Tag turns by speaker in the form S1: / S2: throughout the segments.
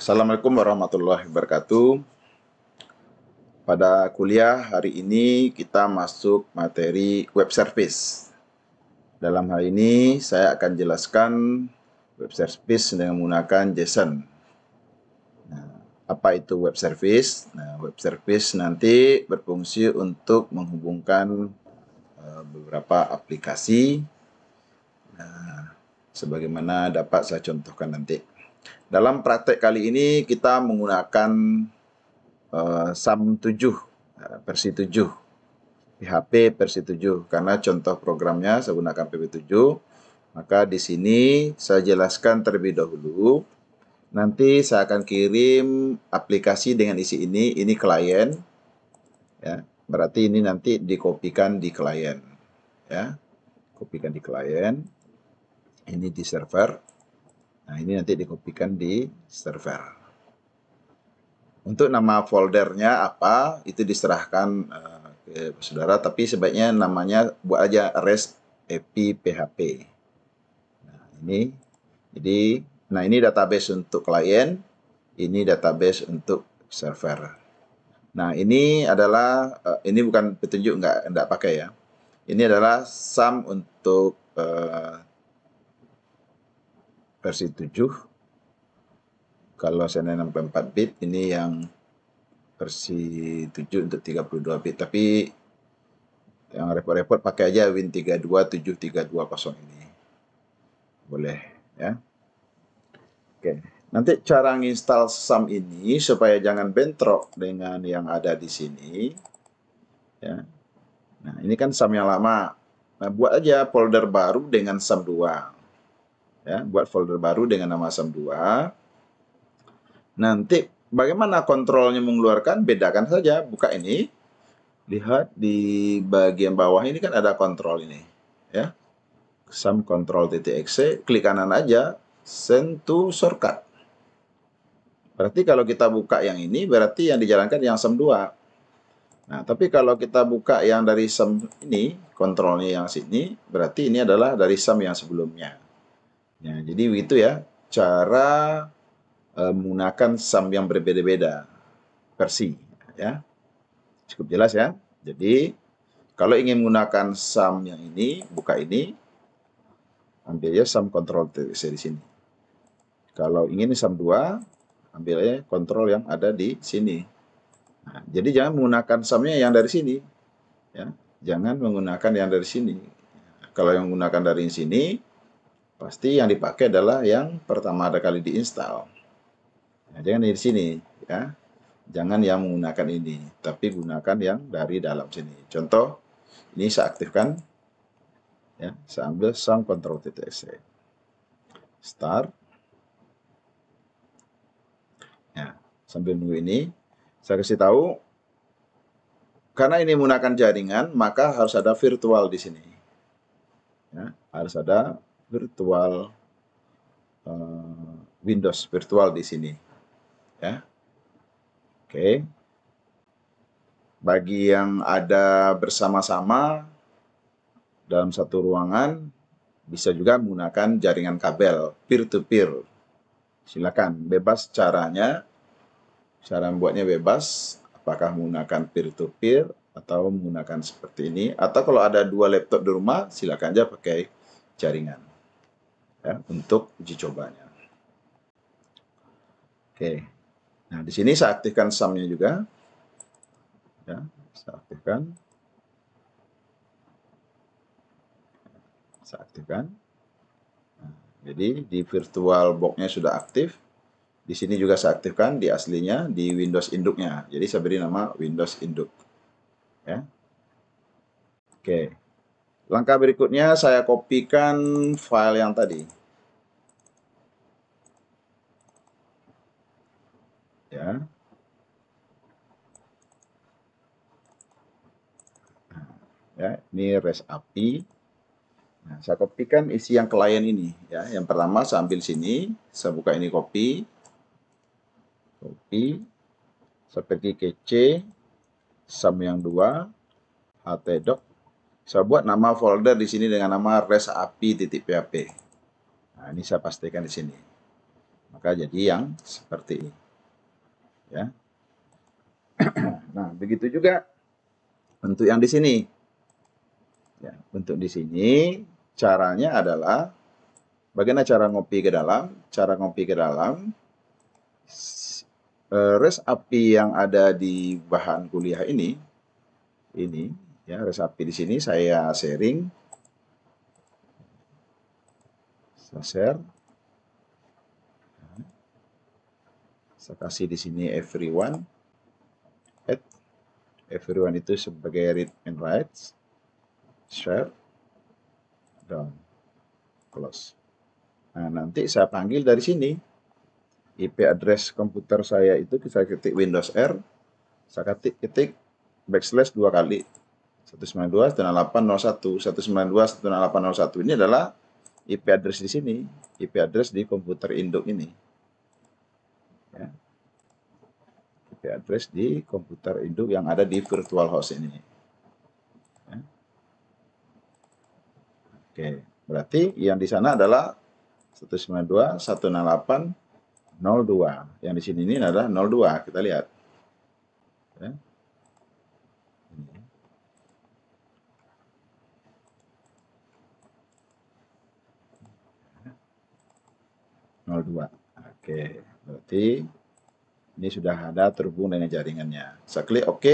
S1: Assalamualaikum warahmatullahi wabarakatuh. Pada kuliah hari ini kita masuk materi web service. Dalam hal ini saya akan jelaskan web service dengan menggunakan JSON. Nah, apa itu web service? Nah, web service nanti berfungsi untuk menghubungkan eh, beberapa aplikasi. Nah, sebagaimana dapat saya contohkan nanti. Dalam praktek kali ini kita menggunakan uh, SAM 7, eh, versi 7, PHP versi 7, karena contoh programnya saya gunakan PHP 7, maka di sini saya jelaskan terlebih dahulu, nanti saya akan kirim aplikasi dengan isi ini, ini klien, ya, berarti ini nanti dikopikan di klien, ya, kopikan di klien, ini di server, Nah, ini nanti dikopikan di server. Untuk nama foldernya apa, itu diserahkan eh, ke saudara, tapi sebaiknya namanya buat aja REST API PHP. Nah, ini jadi nah ini database untuk klien, ini database untuk server. Nah, ini adalah eh, ini bukan petunjuk enggak enggak pakai ya. Ini adalah sum untuk eh, versi 7 kalau saya 64 bit ini yang versi 7 untuk 32 bit tapi yang repot-repot pakai aja Win 327320 ini boleh ya oke nanti cara nginstal SAM ini supaya jangan bentrok dengan yang ada di sini ya nah ini kan SAM yang lama nah buat aja folder baru dengan SAM 2 ya, buat folder baru dengan nama asam2. Nanti bagaimana kontrolnya mengeluarkan? Bedakan saja, buka ini. Lihat di bagian bawah ini kan ada kontrol ini, ya. kontrol .exe, klik kanan aja, send to shortcut. Berarti kalau kita buka yang ini, berarti yang dijalankan yang sem 2. Nah, tapi kalau kita buka yang dari sem ini, kontrolnya yang sini, berarti ini adalah dari sem yang sebelumnya. Ya, jadi itu ya cara uh, menggunakan saham yang berbeda-beda versi ya. Cukup jelas ya. Jadi kalau ingin menggunakan saham yang ini, buka ini. Ambil ya saham kontrol saya di sini. Kalau ingin saham 2, ambil ya kontrol yang ada di sini. Nah, jadi jangan menggunakan sahamnya yang dari sini. Ya, jangan menggunakan yang dari sini. Kalau yang menggunakan dari sini, Pasti yang dipakai adalah yang pertama ada kali diinstal. Nah, jangan di sini ya. Jangan yang menggunakan ini, tapi gunakan yang dari dalam sini. Contoh, ini saya aktifkan. Ya, saya ambil sound control titik e. Start. Ya, sambil nunggu ini, saya kasih tahu karena ini menggunakan jaringan, maka harus ada virtual di sini. Ya, harus ada virtual uh, Windows virtual di sini. Ya. Oke. Bagi yang ada bersama-sama dalam satu ruangan bisa juga menggunakan jaringan kabel peer to peer. Silakan bebas caranya. Cara membuatnya bebas, apakah menggunakan peer to peer atau menggunakan seperti ini atau kalau ada dua laptop di rumah silakan aja pakai jaringan ya, untuk uji cobanya. Oke, nah di sini saya aktifkan sumnya juga, ya, saya aktifkan, saya aktifkan. Nah, jadi di virtual boxnya sudah aktif, di sini juga saya aktifkan di aslinya di Windows induknya. Jadi saya beri nama Windows induk, ya. Oke. Langkah berikutnya saya kopikan file yang tadi. Ya. Nah, ya, ini REST API. Nah, saya kopikan isi yang klien ini ya. Yang pertama saya ambil sini, saya buka ini copy. Copy. Saya pergi ke C, sum yang dua, htdoc saya buat nama folder di sini dengan nama res api php Nah, ini saya pastikan di sini. Maka jadi yang seperti ini. Ya. nah, begitu juga bentuk yang di sini. Ya, bentuk di sini caranya adalah bagaimana cara ngopi ke dalam? Cara ngopi ke dalam eh, res api yang ada di bahan kuliah ini ini Ya, resapi di sini saya sharing. Saya share. Saya kasih di sini everyone. at Everyone itu sebagai read and write. Share. Down. Close. Nah, nanti saya panggil dari sini. IP address komputer saya itu kita ketik Windows R, saya ketik, ketik backslash dua kali 192, 16801, 192, ini adalah IP address di sini, IP address di komputer induk ini. Ya. IP address di komputer induk yang ada di virtual host ini. Ya. Oke, berarti yang di sana adalah 192.168.02. Yang di sini ini adalah 02, kita lihat. Ya. 02. Oke, berarti ini sudah ada terhubung dengan jaringannya. Saya klik OK.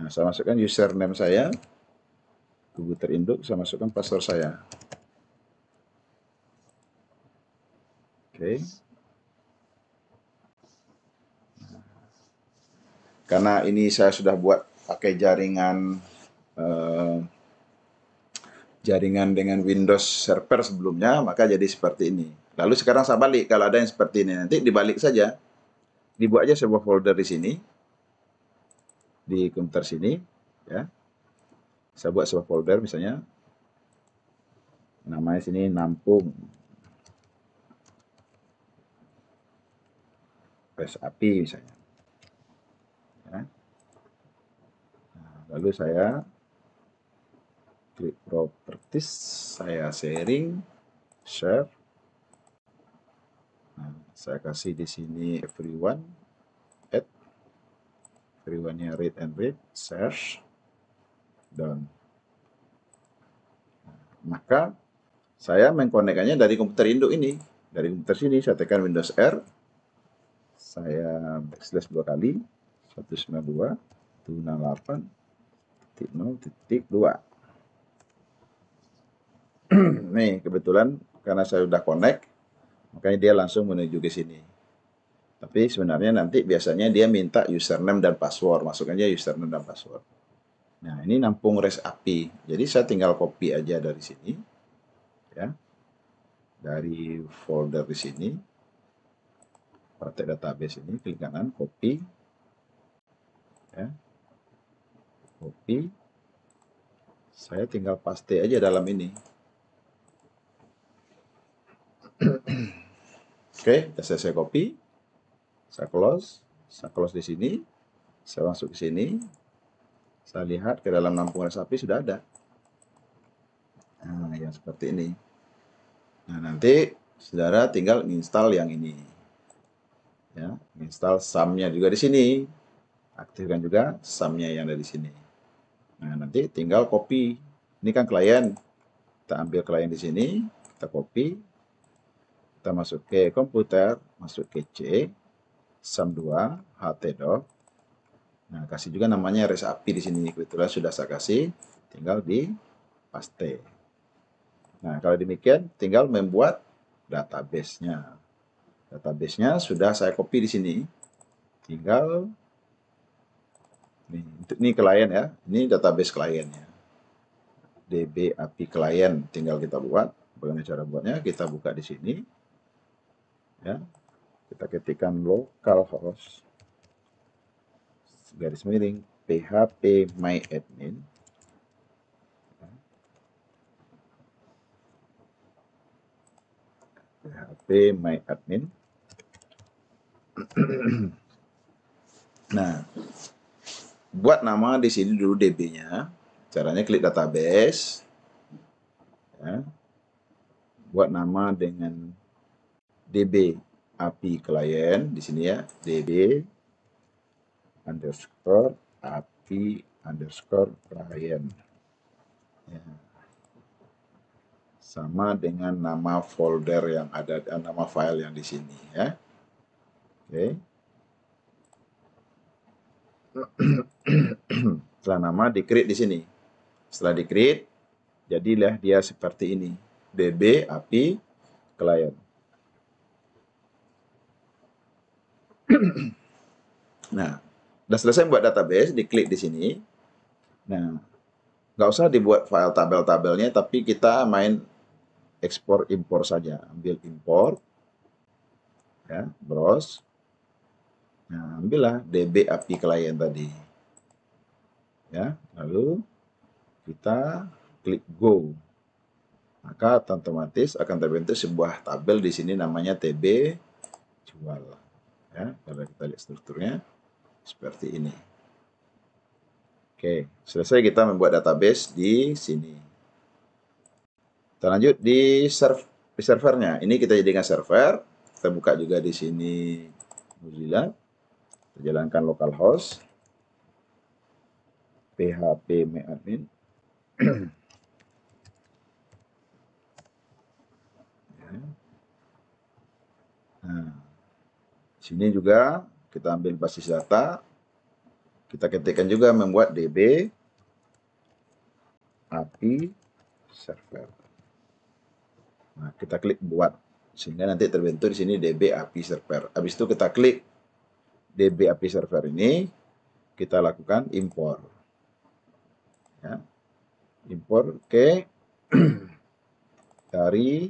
S1: Nah, saya masukkan username saya. Google terinduk, saya masukkan password saya. Oke. Karena ini saya sudah buat pakai jaringan eh, jaringan dengan Windows server sebelumnya, maka jadi seperti ini. Lalu sekarang saya balik, kalau ada yang seperti ini, nanti dibalik saja. Dibuat aja sebuah folder di sini, di komputer sini, ya. Saya buat sebuah folder misalnya, namanya sini Nampung. Pes api misalnya. Ya. Nah, lalu saya klik properties saya sharing share nah, saya kasih di sini everyone add everyone nya read and read search done. nah, maka saya mengkonekannya dari komputer induk ini dari komputer sini saya tekan Windows R saya backslash dua kali 192 168 titik 0 titik 2 nih kebetulan karena saya sudah connect, makanya dia langsung menuju ke sini. Tapi sebenarnya nanti biasanya dia minta username dan password, masukkan aja username dan password. Nah, ini nampung REST API. Jadi saya tinggal copy aja dari sini. Ya. Dari folder di sini. partai database ini, klik kanan, copy. Ya. Copy. Saya tinggal paste aja dalam ini. Oke, okay, saya, saya copy. Saya close. Saya close di sini. Saya masuk ke sini. Saya lihat ke dalam lampu sapi sudah ada. Nah, yang seperti ini. Nah, nanti saudara tinggal install yang ini. Ya, install samnya juga di sini. Aktifkan juga samnya yang ada di sini. Nah, nanti tinggal copy. Ini kan klien. Kita ambil klien di sini, kita copy, kita masuk ke komputer, masuk ke C, SAM2, HTDoc. Nah, kasih juga namanya api di sini. Kebetulan sudah saya kasih, tinggal di paste. Nah, kalau demikian, tinggal membuat database-nya. Database-nya sudah saya copy di sini. Tinggal ini, ini klien ya, ini database kliennya. DB API klien tinggal kita buat. Bagaimana cara buatnya? Kita buka di sini ya kita ketikkan localhost garis miring php my admin php my admin nah buat nama di sini dulu db-nya caranya klik database ya. buat nama dengan db API klien di sini ya db underscore API underscore klien ya. sama dengan nama folder yang ada eh, nama file yang di sini ya oke okay. setelah nama di create di sini setelah di create jadilah dia seperti ini db API klien nah, sudah selesai buat database, diklik di sini. Nah, nggak usah dibuat file tabel-tabelnya, tapi kita main ekspor impor saja. Ambil import, ya, browse. Nah, ambillah DB API klien tadi. Ya, lalu kita klik go. Maka otomatis akan terbentuk sebuah tabel di sini namanya TB jual. Ya, kalau kita lihat strukturnya seperti ini. Oke, selesai kita membuat database di sini. Kita lanjut di, serv servernya. Ini kita jadikan server. Kita buka juga di sini Mozilla. Kita jalankan localhost. PHP admin. Ya. Nah. Sini juga kita ambil basis data. Kita ketikkan juga membuat db api server. Nah, kita klik buat sehingga nanti terbentuk di sini db api server. Habis itu kita klik db api server ini kita lakukan import. Ya. Impor ke dari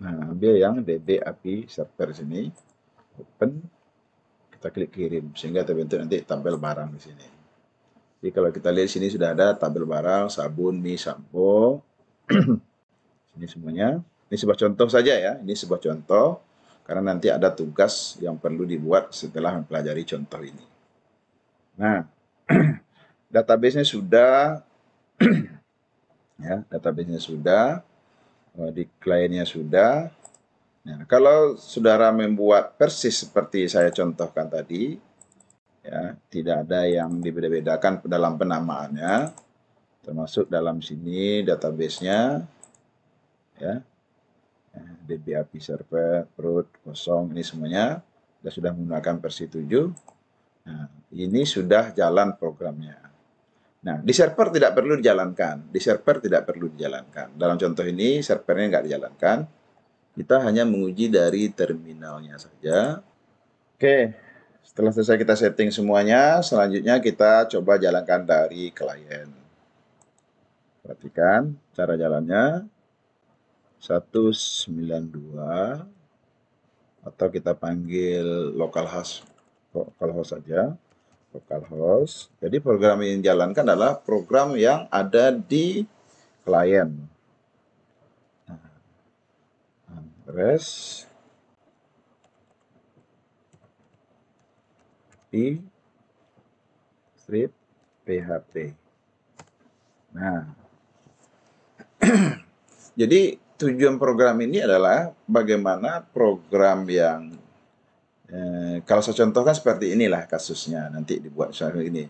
S1: Nah, ambil yang DD API server sini, open, kita klik kirim sehingga terbentuk nanti tabel barang di sini. Jadi kalau kita lihat sini sudah ada tabel barang, sabun, mie, sampo. ini semuanya. Ini sebuah contoh saja ya. Ini sebuah contoh karena nanti ada tugas yang perlu dibuat setelah mempelajari contoh ini. Nah, database-nya sudah ya, database-nya sudah Eh, di kliennya sudah. Nah, kalau saudara membuat persis seperti saya contohkan tadi, ya tidak ada yang dibeda-bedakan dalam penamaannya, termasuk dalam sini databasenya, ya nah, DBAP server, root, kosong, ini semuanya sudah menggunakan versi 7. Nah, ini sudah jalan programnya. Nah, di server tidak perlu dijalankan. Di server tidak perlu dijalankan. Dalam contoh ini, servernya nggak dijalankan. Kita hanya menguji dari terminalnya saja. Oke, setelah selesai kita setting semuanya, selanjutnya kita coba jalankan dari klien. Perhatikan cara jalannya. 192 atau kita panggil localhost localhost saja localhost. Jadi program yang dijalankan adalah program yang ada di klien. Address nah, p strip php. Nah, jadi tujuan program ini adalah bagaimana program yang Eh, kalau saya contohkan seperti inilah kasusnya nanti dibuat soal ini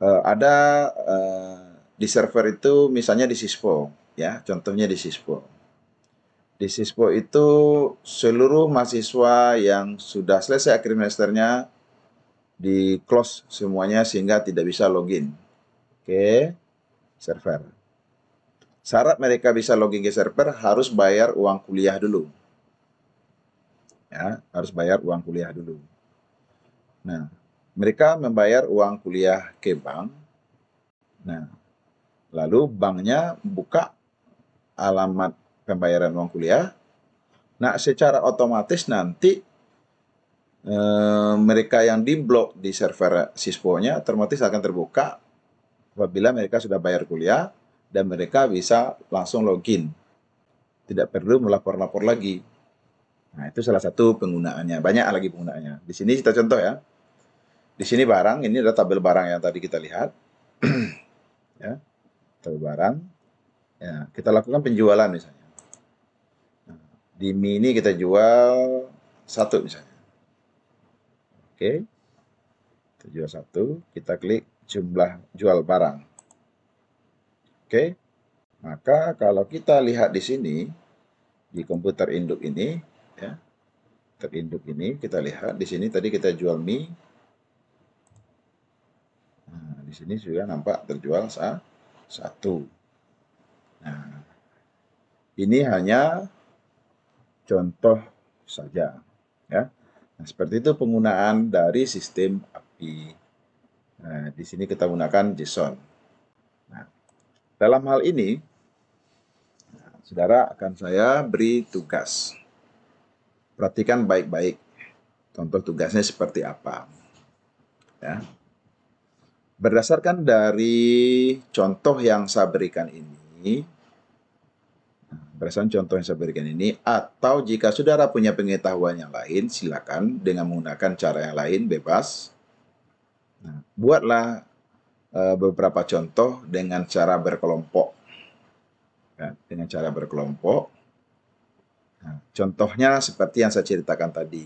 S1: eh, ada eh, di server itu misalnya di Sispo ya contohnya di Sispo di Sispo itu seluruh mahasiswa yang sudah selesai akhir semesternya di close semuanya sehingga tidak bisa login ke server. Syarat mereka bisa login ke server harus bayar uang kuliah dulu ya harus bayar uang kuliah dulu. Nah, mereka membayar uang kuliah ke bank. Nah, lalu banknya buka alamat pembayaran uang kuliah. Nah, secara otomatis nanti e, mereka yang diblok di server Sispo-nya otomatis akan terbuka apabila mereka sudah bayar kuliah dan mereka bisa langsung login. Tidak perlu melapor-lapor lagi Nah, itu salah satu penggunaannya. Banyak lagi penggunaannya. Di sini kita contoh ya. Di sini barang, ini adalah tabel barang yang tadi kita lihat. ya, tabel barang. Ya, kita lakukan penjualan misalnya. Nah, di mini kita jual satu misalnya. Oke. Kita jual satu, kita klik jumlah jual barang. Oke. Maka kalau kita lihat di sini, di komputer induk ini, ya terinduk ini kita lihat di sini tadi kita jual mie nah, di sini sudah nampak terjual satu nah ini hanya contoh saja ya nah, seperti itu penggunaan dari sistem API nah, di sini kita gunakan JSON nah, dalam hal ini saudara akan saya beri tugas Perhatikan baik-baik contoh tugasnya seperti apa. Ya. Berdasarkan dari contoh yang saya berikan ini, berdasarkan contoh yang saya berikan ini, atau jika saudara punya pengetahuan yang lain, silakan dengan menggunakan cara yang lain, bebas. Nah, buatlah e, beberapa contoh dengan cara berkelompok. Ya, dengan cara berkelompok Nah, contohnya seperti yang saya ceritakan tadi.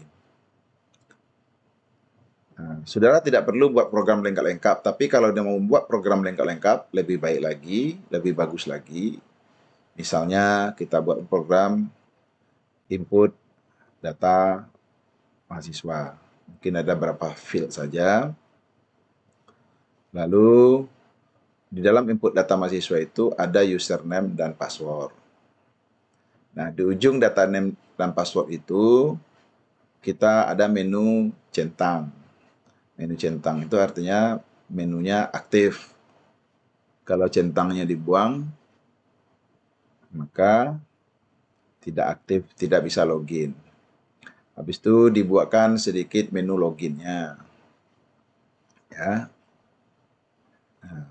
S1: Nah, saudara tidak perlu buat program lengkap-lengkap, tapi kalau dia mau buat program lengkap-lengkap, lebih baik lagi, lebih bagus lagi. Misalnya kita buat program input data mahasiswa. Mungkin ada berapa field saja. Lalu di dalam input data mahasiswa itu ada username dan password. Nah, di ujung data name dan password itu kita ada menu centang. Menu centang itu artinya menunya aktif. Kalau centangnya dibuang, maka tidak aktif, tidak bisa login. Habis itu dibuatkan sedikit menu loginnya. Ya. Nah,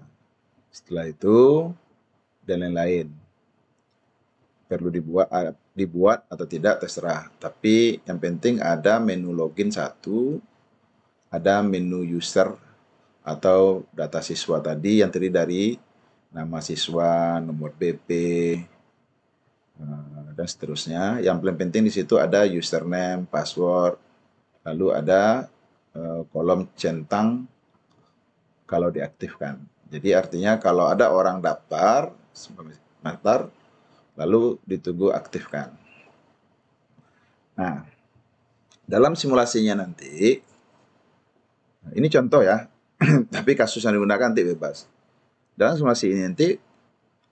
S1: setelah itu dan lain-lain perlu dibuat dibuat atau tidak terserah. Tapi yang penting ada menu login satu, ada menu user atau data siswa tadi yang terdiri dari nama siswa, nomor BP, e, dan seterusnya. Yang paling penting di situ ada username, password, lalu ada e, kolom centang kalau diaktifkan. Jadi artinya kalau ada orang daftar, daftar lalu ditunggu aktifkan. Nah, dalam simulasinya nanti, ini contoh ya, tapi kasus yang digunakan nanti bebas. Dalam simulasi ini nanti,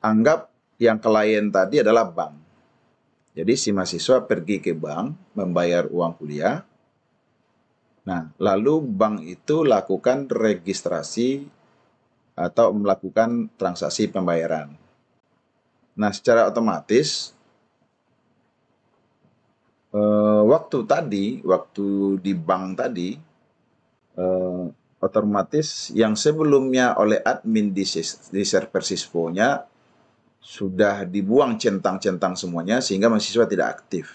S1: anggap yang klien tadi adalah bank. Jadi si mahasiswa pergi ke bank, membayar uang kuliah, Nah, lalu bank itu lakukan registrasi atau melakukan transaksi pembayaran. Nah, secara otomatis eh, waktu tadi, waktu di bank tadi, eh, otomatis yang sebelumnya oleh admin di, di server sispo sudah dibuang centang-centang semuanya sehingga mahasiswa tidak aktif.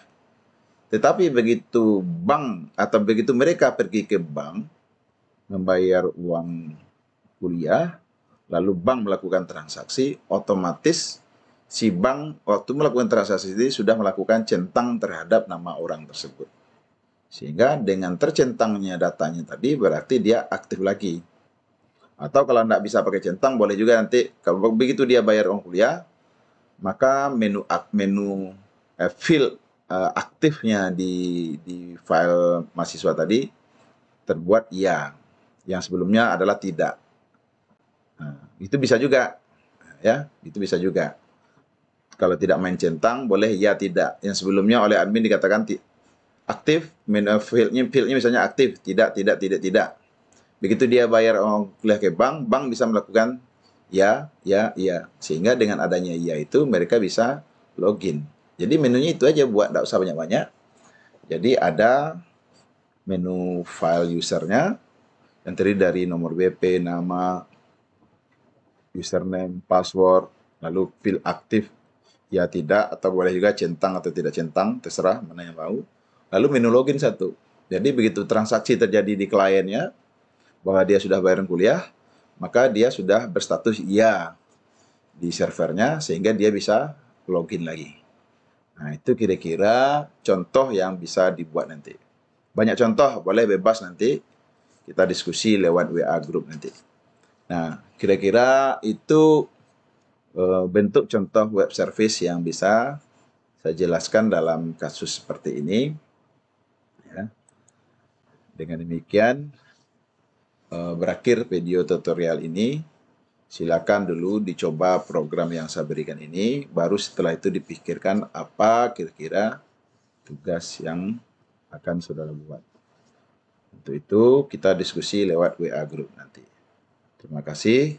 S1: Tetapi begitu bank atau begitu mereka pergi ke bank membayar uang kuliah, lalu bank melakukan transaksi, otomatis si bank waktu melakukan transaksi ini sudah melakukan centang terhadap nama orang tersebut. Sehingga dengan tercentangnya datanya tadi berarti dia aktif lagi. Atau kalau tidak bisa pakai centang boleh juga nanti kalau begitu dia bayar uang kuliah maka menu menu eh, fill eh, aktifnya di di file mahasiswa tadi terbuat ya yang sebelumnya adalah tidak. Nah, itu bisa juga ya, itu bisa juga. Kalau tidak main centang, boleh ya tidak. Yang sebelumnya oleh admin dikatakan aktif, main eh, fieldnya, fieldnya misalnya aktif, tidak, tidak, tidak, tidak. Begitu dia bayar oh, kuliah ke bank, bank bisa melakukan ya, ya, ya. Sehingga dengan adanya ya itu mereka bisa login. Jadi menunya itu aja buat, tidak usah banyak-banyak. Jadi ada menu file usernya yang terdiri dari nomor BP, nama, username, password, lalu fill aktif ya tidak atau boleh juga centang atau tidak centang terserah mana yang mau lalu menu login satu jadi begitu transaksi terjadi di kliennya bahwa dia sudah bayar kuliah maka dia sudah berstatus iya di servernya sehingga dia bisa login lagi nah itu kira-kira contoh yang bisa dibuat nanti banyak contoh boleh bebas nanti kita diskusi lewat WA grup nanti nah kira-kira itu Eh, bentuk contoh web service yang bisa saya jelaskan dalam kasus seperti ini. Ya. Dengan demikian, eh, berakhir video tutorial ini. Silakan dulu dicoba program yang saya berikan ini, baru setelah itu dipikirkan apa kira-kira tugas yang akan saudara buat. Untuk itu, kita diskusi lewat WA Group nanti. Terima kasih.